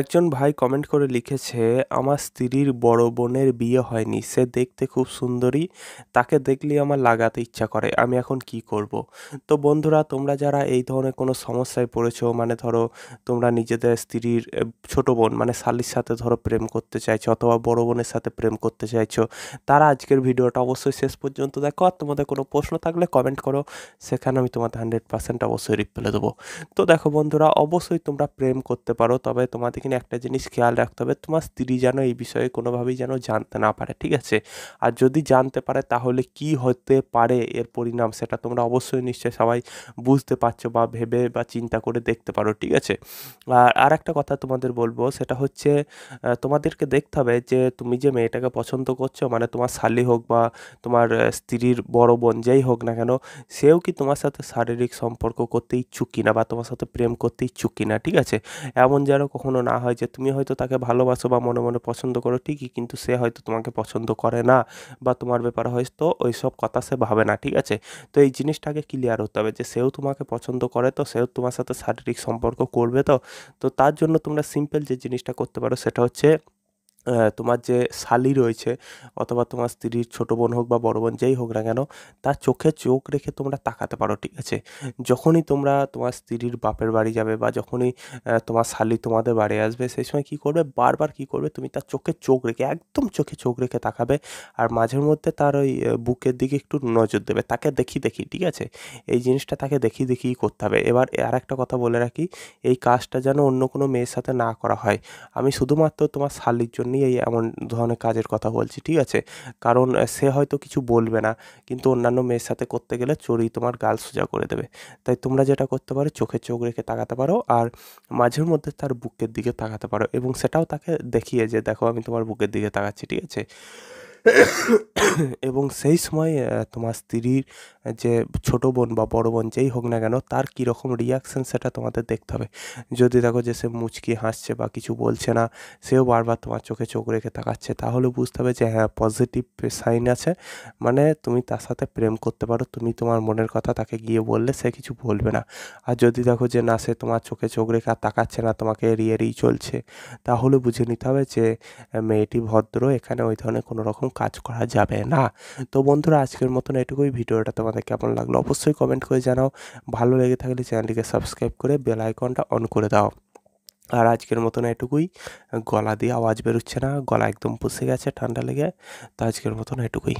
একজন ভাই কমেন্ট করে লিখেছে আমার স্ত্রীর বড় বোনের বিয়ে হয়নি সে দেখতে খুব সুন্দরী তাকে দেখলেই আমার লাগাতে ইচ্ছা করে আমি এখন কি করব। তো বন্ধুরা তোমরা যারা এই ধরনের কোনো সমস্যায় পড়েছো মানে ধরো তোমরা নিজেদের স্ত্রীর ছোট বোন মানে শালির সাথে ধরো প্রেম করতে চাইছো অথবা বড় বোনের সাথে প্রেম করতে চাইছো তারা আজকের ভিডিওটা অবশ্যই শেষ পর্যন্ত দেখো আর তোমাদের কোনো প্রশ্ন থাকলে কমেন্ট করো সেখানে আমি তোমাদের হান্ড্রেড পার্সেন্ট অবশ্যই রিপ্লাই দেবো তো দেখো বন্ধুরা অবশ্যই তোমরা প্রেম করতে পারো তবে তোমাদের কিন্তু একটা জিনিস খেয়াল রাখতে হবে তোমার স্ত্রী যেন এই বিষয়ে কোনোভাবেই যেন জানতে না পারে ঠিক আছে আর যদি জানতে পারে তাহলে কি হতে পারে এর পরিণাম সেটা তোমরা অবশ্যই নিশ্চয়ই সবাই বুঝতে পারছো বা ভেবে বা চিন্তা করে দেখতে পারো ঠিক আছে আর আর একটা কথা তোমাদের বলবো সেটা হচ্ছে তোমাদেরকে দেখতে হবে যে তুমি যে মেয়েটাকে পছন্দ করছো মানে তোমার শালি হোক বা তোমার স্ত্রীর বড় বোন যেই হোক না কেন সেও কি তোমার সাথে শারীরিক সম্পর্ক করতে ইচ্ছুক কিনা বা তোমার সাথে প্রেম করতে ইচ্ছুক কিনা ঠিক আছে এমন যেন কখনো না হয় যে তুমি হয়তো তাকে ভালোবাসো বা মনে মনে পছন্দ করো ঠিকই কিন্তু সে হয়তো তোমাকে পছন্দ করে না বা তোমার ব্যাপারে হয়তো ওই সব কথা সে ভাবে না ঠিক আছে তো এই জিনিসটাকে ক্লিয়ার হতে হবে যে সেও তোমাকে পছন্দ করে তো সেও তোমার সাথে শারীরিক সম্পর্ক করবে তো তো তার জন্য তোমরা সিম্পল যে জিনিসটা করতে পারো সেটা হচ্ছে তোমার যে শালি রয়েছে অথবা তোমার স্ত্রীর ছোটো বোন হোক বা বড় বোন যেই হোক না কেন তার চোখে চোখ রেখে তোমরা তাকাতে পারো ঠিক আছে যখনই তোমরা তোমার স্ত্রীর বাপের বাড়ি যাবে বা যখনই তোমার শালি তোমাদের বাড়ি আসবে সেই সময় কী করবে বারবার কী করবে তুমি তার চোখে চোখ রেখে একদম চোখে চোখ রেখে তাকাবে আর মাঝের মধ্যে তার ওই বুকের দিকে একটু নজর দেবে তাকে দেখি দেখি ঠিক আছে এই জিনিসটা তাকে দেখি দেখি করতে হবে এবার আর একটা কথা বলে রাখি এই কাজটা যেন অন্য কোনো মেয়ের সাথে না করা হয় আমি শুধুমাত্র তোমার শালির জন্য নিয়েই এমন ধরনের কাজের কথা বলছি ঠিক আছে কারণ সে হয়তো কিছু বলবে না কিন্তু অন্যান্য মেয়ের সাথে করতে গেলে চোরই তোমার গাল সোজা করে দেবে তাই তোমরা যেটা করতে পারো চোখে চোখ রেখে তাকাতে পারো আর মাঝের মধ্যে তার বুকের দিকে তাকাতে পারো এবং সেটাও তাকে দেখিয়ে যে দেখো আমি তোমার বুকের দিকে তাকাচ্ছি ঠিক আছে এবং সেই সময় তোমার স্ত্রীর যে ছোটো বোন বা বড় বোন যেই হোক না কেন তার কীরকম রিয়াকশান সেটা তোমাদের দেখতে হবে যদি দেখো যে সে মুচকি হাসছে বা কিছু বলছে না সেও বারবার তোমার চোখে চোখ রেখে তাকাচ্ছে তাহলে বুঝতে হবে যে হ্যাঁ পজিটিভ সাইন আছে মানে তুমি তার সাথে প্রেম করতে পারো তুমি তোমার মনের কথা তাকে গিয়ে বললে সে কিছু বলবে না আর যদি দেখো যে না সে তোমার চোখে চোখ রেখে আর তাকাচ্ছে না তোমাকে এড়িয়ে এড়িয়ে চলছে তাহলে বুঝে নিতে হবে যে মেয়েটি ভদ্র এখানে ওই ধরনের কোনো রকম কাজ করা যাবে না তো বন্ধুরা আজকের মতন এটুকুই ভিডিওটা তোমাদের কেমন লাগলো অবশ্যই কমেন্ট করে জানাও ভালো লেগে থাকলে চ্যানেলটিকে সাবস্ক্রাইব করে বেল আইকনটা অন করে দাও আর আজকের মতন এটুকুই গলা দিয়ে আওয়াজ বেরোচ্ছে না গলা একদম পুষে গেছে ঠান্ডা লেগে তো আজকের মতন এটুকুই